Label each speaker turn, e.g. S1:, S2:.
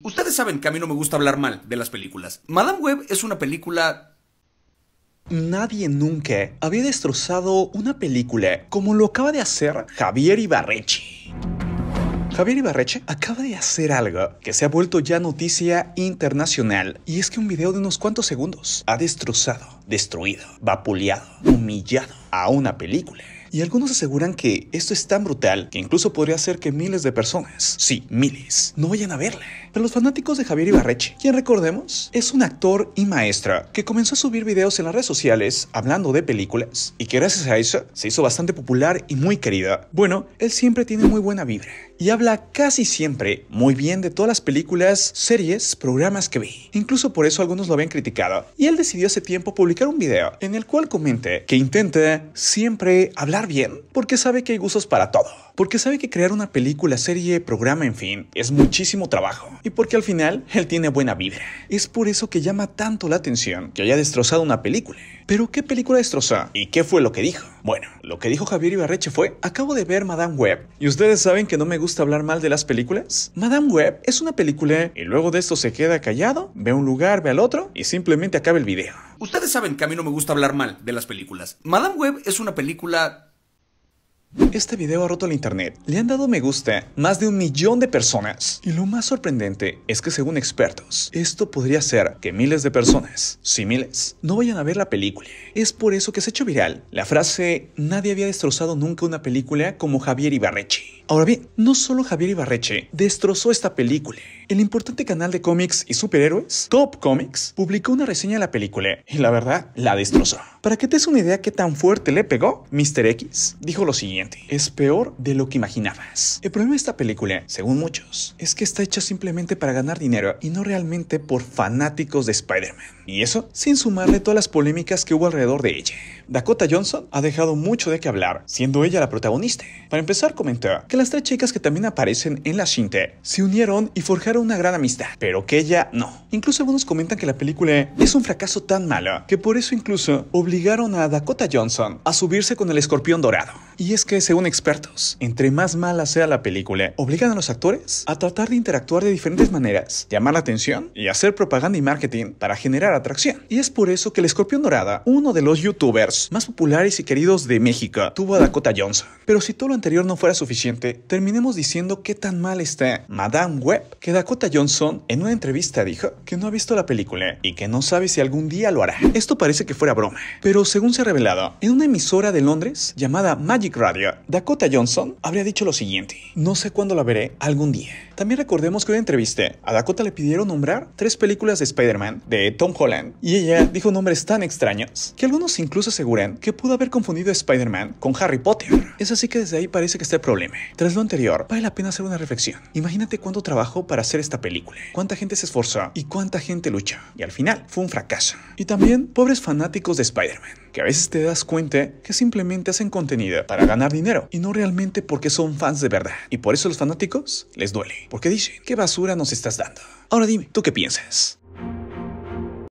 S1: Ustedes saben que a mí no me gusta hablar mal de las películas. Madame Web es una película... Nadie nunca había destrozado una película como lo acaba de hacer Javier Ibarreche. Javier Ibarreche acaba de hacer algo que se ha vuelto ya noticia internacional y es que un video de unos cuantos segundos ha destrozado, destruido, vapuleado, humillado a una película. Y algunos aseguran que esto es tan brutal que incluso podría hacer que miles de personas, sí, miles, no vayan a verle Pero los fanáticos de Javier Ibarreche, quien recordemos, es un actor y maestra que comenzó a subir videos en las redes sociales hablando de películas y que gracias a eso se hizo bastante popular y muy querida. Bueno, él siempre tiene muy buena vibra y habla casi siempre muy bien de todas las películas, series, programas que ve. Incluso por eso algunos lo habían criticado. Y él decidió hace tiempo publicar un video en el cual comenta que intenta siempre hablar bien porque sabe que hay gustos para todo, porque sabe que crear una película, serie, programa, en fin, es muchísimo trabajo y porque al final él tiene buena vibra. Es por eso que llama tanto la atención que haya destrozado una película. Pero ¿qué película destrozó y qué fue lo que dijo? Bueno, lo que dijo Javier Ibarreche fue, acabo de ver Madame Web y ustedes saben que no me gusta hablar mal de las películas. Madame Web es una película y luego de esto se queda callado, ve un lugar, ve al otro y simplemente acaba el video. Ustedes saben que a mí no me gusta hablar mal de las películas. Madame Web es una película este video ha roto el internet, le han dado me gusta más de un millón de personas. Y lo más sorprendente es que según expertos, esto podría ser que miles de personas, si miles, no vayan a ver la película. Es por eso que se ha hecho viral la frase, nadie había destrozado nunca una película como Javier Ibarreche. Ahora bien, no solo Javier Ibarreche destrozó esta película. El importante canal de cómics y superhéroes, Top Comics, publicó una reseña de la película y la verdad la destrozó. Para que te des una idea qué tan fuerte le pegó, Mr. X dijo lo siguiente, es peor de lo que imaginabas. El problema de esta película, según muchos, es que está hecha simplemente para ganar dinero y no realmente por fanáticos de Spider-Man. Y eso sin sumarle todas las polémicas que hubo alrededor de ella. Dakota Johnson ha dejado mucho de qué hablar, siendo ella la protagonista. Para empezar, comentó que las tres chicas que también aparecen en la shinte se unieron y forjaron una gran amistad, pero que ella no. Incluso algunos comentan que la película es un fracaso tan malo que por eso incluso obligaron a Dakota Johnson a subirse con el escorpión dorado. Y es que, según expertos, entre más mala sea la película, obligan a los actores a tratar de interactuar de diferentes maneras, llamar la atención y hacer propaganda y marketing para generar atracción. Y es por eso que el escorpión dorada, uno de los youtubers más populares y queridos de México, tuvo a Dakota Johnson. Pero si todo lo anterior no fuera suficiente, terminemos diciendo qué tan mal está Madame Webb, que Dakota Johnson en una entrevista dijo que no ha visto la película y que no sabe si algún día lo hará. Esto parece que fuera broma, pero según se ha revelado, en una emisora de Londres llamada Magic Radio, Dakota Johnson habría dicho lo siguiente, no sé cuándo la veré, algún día. También recordemos que hoy entrevista a Dakota le pidieron nombrar tres películas de Spider-Man de Tom Holland, y ella dijo nombres tan extraños que algunos incluso aseguran que pudo haber confundido Spider-Man con Harry Potter. Es así que desde ahí parece que está el problema. Tras lo anterior, vale la pena hacer una reflexión. Imagínate cuánto trabajo para hacer esta película, cuánta gente se esforzó y cuánta gente lucha y al final fue un fracaso. Y también pobres fanáticos de Spider-Man que a veces te das cuenta que simplemente hacen contenido para ganar dinero y no realmente porque son fans de verdad. Y por eso los fanáticos les duele, porque dicen, ¿qué basura nos estás dando? Ahora dime, ¿tú qué piensas?